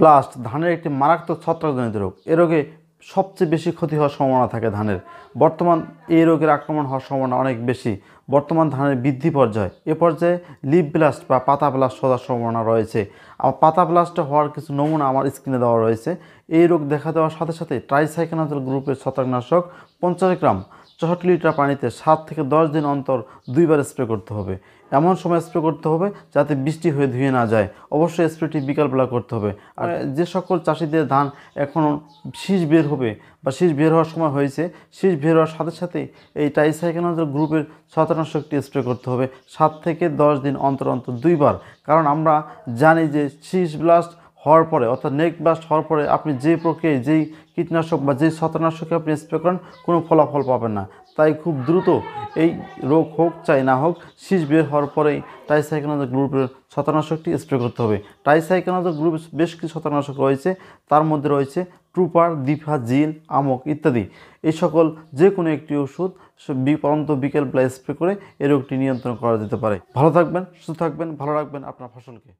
Blast ধানের একটি মারাত্মক ছত্রাকজনিত রোগ এ রোগে সবচেয়ে বেশি ক্ষতি হওয়ার সম্ভাবনা থাকে ধানের বর্তমান এই রোগের আক্রমণ হওয়ার সম্ভাবনা অনেক বেশি বর্তমান ধানের বৃদ্ধি পর্যায়ে এ পর্যায়ে লিপ ব্লাস্ট বা পাতা ব্লাস্ট হওয়ার সম্ভাবনা রয়েছে আর পাতা ব্লাস্ট হওয়ার কিছু নমুনা আমার স্ক্রিনে দেওয়া রয়েছে এই রোগ দেখা দেওয়ার সাথে সাথে ট্রাইসাইকেনাজল গ্রুপের ছত্রাকনাশক পঞ্চাশ গ্রাম চৌষট্টি লিটার পানিতে সাত থেকে দশ দিন অন্তর দুইবার স্প্রে করতে হবে এমন সময় স্প্রে করতে হবে যাতে বৃষ্টি হয়ে ধুয়ে না যায় অবশ্যই স্প্রেটি বিকালবেলা করতে হবে আর হ্যাঁ। যে সকল চাষিদের ধান এখন শীষ বের হবে বা শীষ বের হওয়ার সময় হয়েছে শীষ বের হওয়ার সাথে সাথে এই টাইসাইকেনোজের গ্রুপের ছতানাশকটি স্প্রে করতে হবে সাত থেকে দশ দিন অন্তর অন্তর দুইবার কারণ আমরা জানি যে শীষ ব্লাস্ট হওয়ার পরে অর্থাৎ নেক ব্লাস্ট হওয়ার পরে আপনি যে প্রক্রিয়ায় যেই কীটনাশক বা যেই ছত্রানাশকে আপনি স্প্রে করেন কোনো ফলাফল পাবেন না তাই খুব দ্রুত এই রোগ হোক চাই না হোক শীষ বের হওয়ার পরেই টাইসাইকেনাজো গ্রুপের ছত্রানাশকটি স্প্রে করতে হবে টাইসাইকেনাজো গ্রুপ বেশ কিছু ছত্রানাশক রয়েছে তার মধ্যে রয়েছে ট্রুপার দিফা জিল আমক ইত্যাদি এই সকল যে কোনো একটি ওষুধ বিপরন্ত বিকেল বেলা স্প্রে করে এই রোগটি নিয়ন্ত্রণ করা যেতে পারে ভালো থাকবেন সুস্থ থাকবেন ভালো রাখবেন আপনার ফসলকে